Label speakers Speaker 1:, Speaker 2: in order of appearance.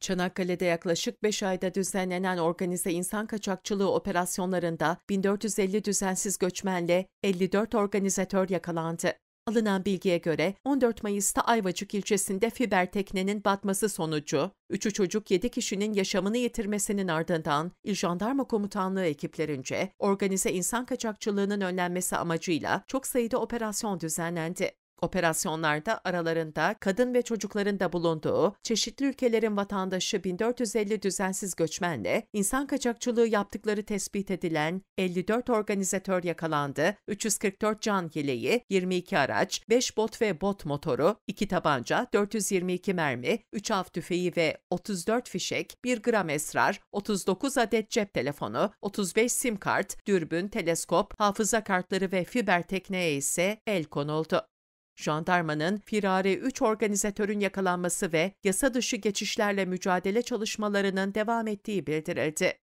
Speaker 1: Çanakkale'de yaklaşık 5 ayda düzenlenen organize insan kaçakçılığı operasyonlarında 1450 düzensiz göçmenle 54 organizatör yakalandı. Alınan bilgiye göre 14 Mayıs'ta Ayvacık ilçesinde fiber teknenin batması sonucu 3'ü çocuk 7 kişinin yaşamını yitirmesinin ardından İl Jandarma Komutanlığı ekiplerince organize insan kaçakçılığının önlenmesi amacıyla çok sayıda operasyon düzenlendi. Operasyonlarda aralarında kadın ve çocukların da bulunduğu çeşitli ülkelerin vatandaşı 1450 düzensiz göçmenle insan kaçakçılığı yaptıkları tespit edilen 54 organizatör yakalandı, 344 can yeleği, 22 araç, 5 bot ve bot motoru, 2 tabanca, 422 mermi, 3 av tüfeği ve 34 fişek, 1 gram esrar, 39 adet cep telefonu, 35 sim kart, dürbün, teleskop, hafıza kartları ve fiber tekneye ise el konuldu. Jandarmanın firari 3 organizatörün yakalanması ve yasa dışı geçişlerle mücadele çalışmalarının devam ettiği bildirildi.